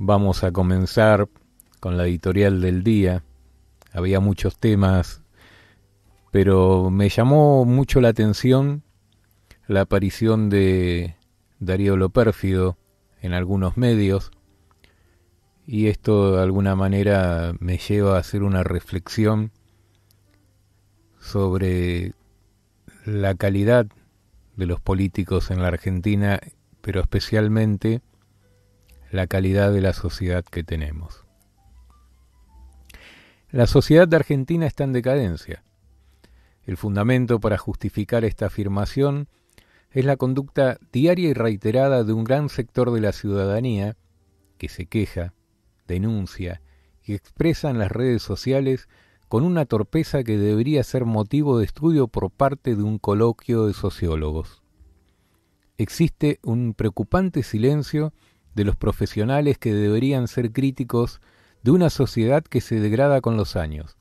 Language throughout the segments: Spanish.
Vamos a comenzar con la editorial del día. Había muchos temas, pero me llamó mucho la atención la aparición de Darío Lo Pérfido en algunos medios. Y esto de alguna manera me lleva a hacer una reflexión sobre la calidad de los políticos en la Argentina, pero especialmente la calidad de la sociedad que tenemos. La sociedad de Argentina está en decadencia. El fundamento para justificar esta afirmación es la conducta diaria y reiterada de un gran sector de la ciudadanía que se queja, denuncia y expresa en las redes sociales con una torpeza que debería ser motivo de estudio por parte de un coloquio de sociólogos. Existe un preocupante silencio de los profesionales que deberían ser críticos de una sociedad que se degrada con los años,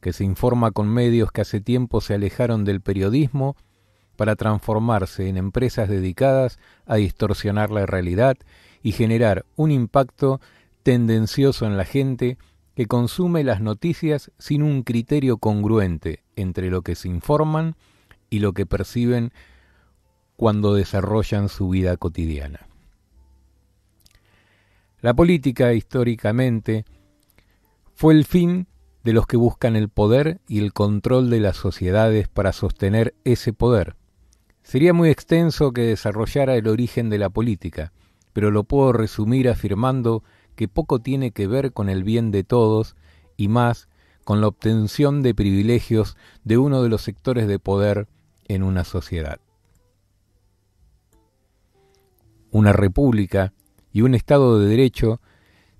que se informa con medios que hace tiempo se alejaron del periodismo para transformarse en empresas dedicadas a distorsionar la realidad y generar un impacto tendencioso en la gente que consume las noticias sin un criterio congruente entre lo que se informan y lo que perciben cuando desarrollan su vida cotidiana. La política, históricamente, fue el fin de los que buscan el poder y el control de las sociedades para sostener ese poder. Sería muy extenso que desarrollara el origen de la política, pero lo puedo resumir afirmando que poco tiene que ver con el bien de todos y más con la obtención de privilegios de uno de los sectores de poder en una sociedad. Una república y un Estado de Derecho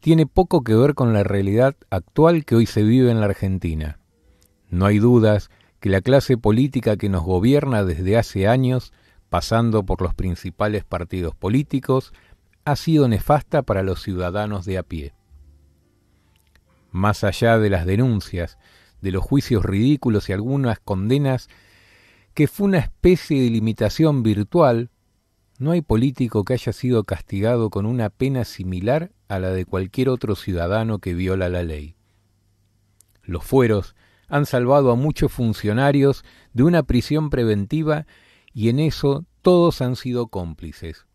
tiene poco que ver con la realidad actual que hoy se vive en la Argentina. No hay dudas que la clase política que nos gobierna desde hace años, pasando por los principales partidos políticos, ha sido nefasta para los ciudadanos de a pie. Más allá de las denuncias, de los juicios ridículos y algunas condenas, que fue una especie de limitación virtual no hay político que haya sido castigado con una pena similar a la de cualquier otro ciudadano que viola la ley. Los fueros han salvado a muchos funcionarios de una prisión preventiva y en eso todos han sido cómplices.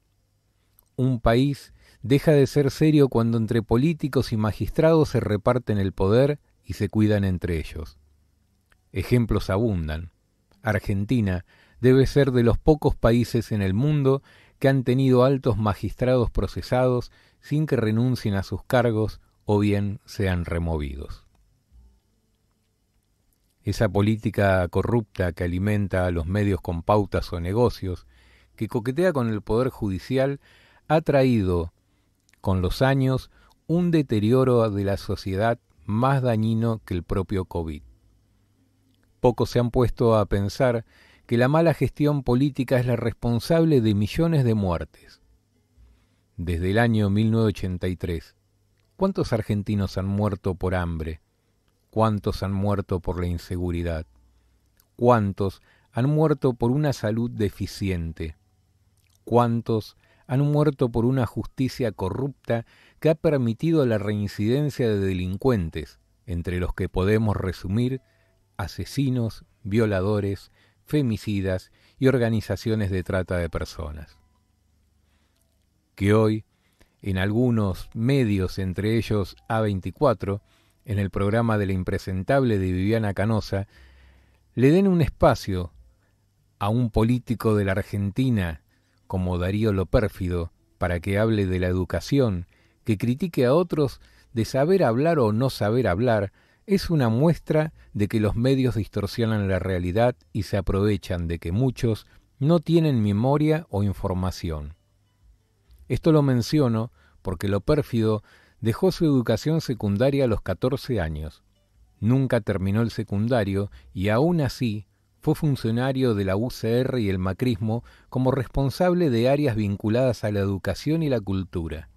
Un país deja de ser serio cuando entre políticos y magistrados se reparten el poder y se cuidan entre ellos. Ejemplos abundan. Argentina debe ser de los pocos países en el mundo que han tenido altos magistrados procesados sin que renuncien a sus cargos o bien sean removidos. Esa política corrupta que alimenta a los medios con pautas o negocios, que coquetea con el Poder Judicial, ha traído, con los años, un deterioro de la sociedad más dañino que el propio COVID. Pocos se han puesto a pensar que la mala gestión política es la responsable de millones de muertes. Desde el año 1983, ¿cuántos argentinos han muerto por hambre? ¿Cuántos han muerto por la inseguridad? ¿Cuántos han muerto por una salud deficiente? ¿Cuántos han muerto por una justicia corrupta que ha permitido la reincidencia de delincuentes, entre los que podemos resumir asesinos, violadores, femicidas y organizaciones de trata de personas. Que hoy, en algunos medios, entre ellos A24, en el programa de la impresentable de Viviana Canosa, le den un espacio a un político de la Argentina como Darío lo pérfido para que hable de la educación, que critique a otros de saber hablar o no saber hablar, es una muestra de que los medios distorsionan la realidad y se aprovechan de que muchos no tienen memoria o información. Esto lo menciono porque lo pérfido dejó su educación secundaria a los 14 años. Nunca terminó el secundario y aún así fue funcionario de la UCR y el macrismo como responsable de áreas vinculadas a la educación y la cultura.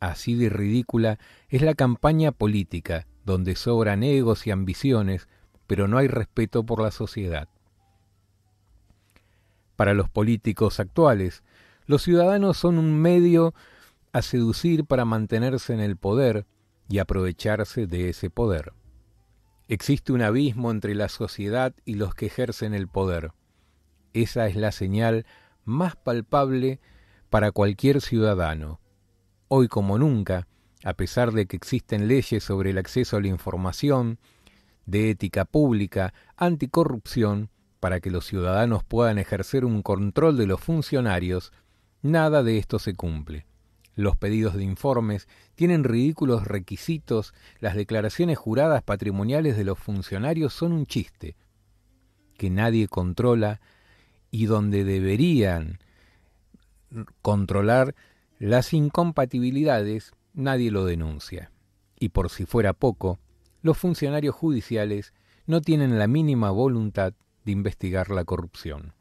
Así de ridícula es la campaña política donde sobran egos y ambiciones, pero no hay respeto por la sociedad. Para los políticos actuales, los ciudadanos son un medio a seducir para mantenerse en el poder y aprovecharse de ese poder. Existe un abismo entre la sociedad y los que ejercen el poder. Esa es la señal más palpable para cualquier ciudadano. Hoy como nunca, a pesar de que existen leyes sobre el acceso a la información, de ética pública, anticorrupción, para que los ciudadanos puedan ejercer un control de los funcionarios, nada de esto se cumple. Los pedidos de informes tienen ridículos requisitos, las declaraciones juradas patrimoniales de los funcionarios son un chiste, que nadie controla y donde deberían controlar las incompatibilidades nadie lo denuncia. Y por si fuera poco, los funcionarios judiciales no tienen la mínima voluntad de investigar la corrupción.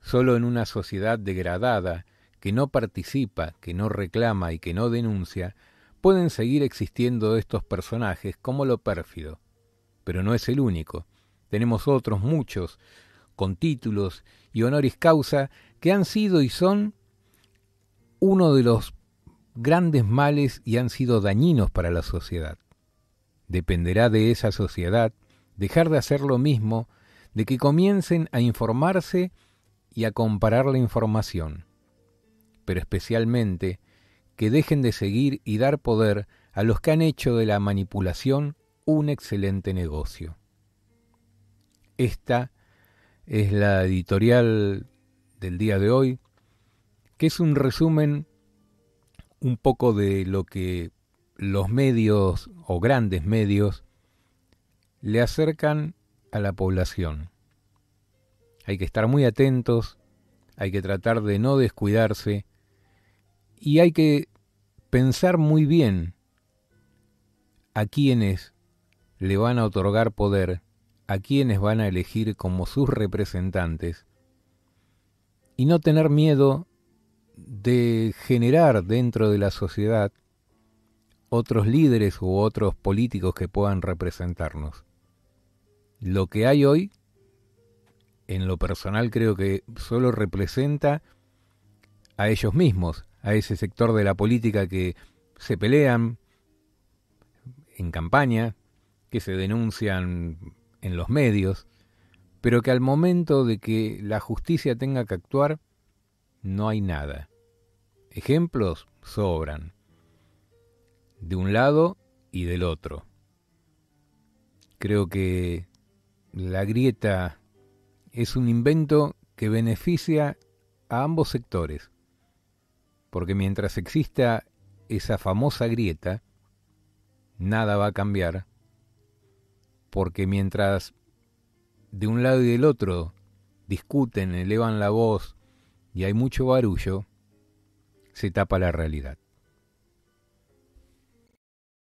Solo en una sociedad degradada, que no participa, que no reclama y que no denuncia, pueden seguir existiendo estos personajes como lo pérfido. Pero no es el único. Tenemos otros muchos, con títulos y honoris causa, que han sido y son uno de los grandes males y han sido dañinos para la sociedad. Dependerá de esa sociedad dejar de hacer lo mismo, de que comiencen a informarse y a comparar la información, pero especialmente que dejen de seguir y dar poder a los que han hecho de la manipulación un excelente negocio. Esta es la editorial del día de hoy, que es un resumen un poco de lo que los medios o grandes medios le acercan a la población. Hay que estar muy atentos, hay que tratar de no descuidarse y hay que pensar muy bien a quienes le van a otorgar poder, a quienes van a elegir como sus representantes y no tener miedo de generar dentro de la sociedad otros líderes u otros políticos que puedan representarnos. Lo que hay hoy, en lo personal creo que solo representa a ellos mismos, a ese sector de la política que se pelean en campaña, que se denuncian en los medios, pero que al momento de que la justicia tenga que actuar, no hay nada. Ejemplos sobran, de un lado y del otro. Creo que la grieta es un invento que beneficia a ambos sectores, porque mientras exista esa famosa grieta, nada va a cambiar, porque mientras de un lado y del otro discuten, elevan la voz, y hay mucho barullo, se tapa la realidad.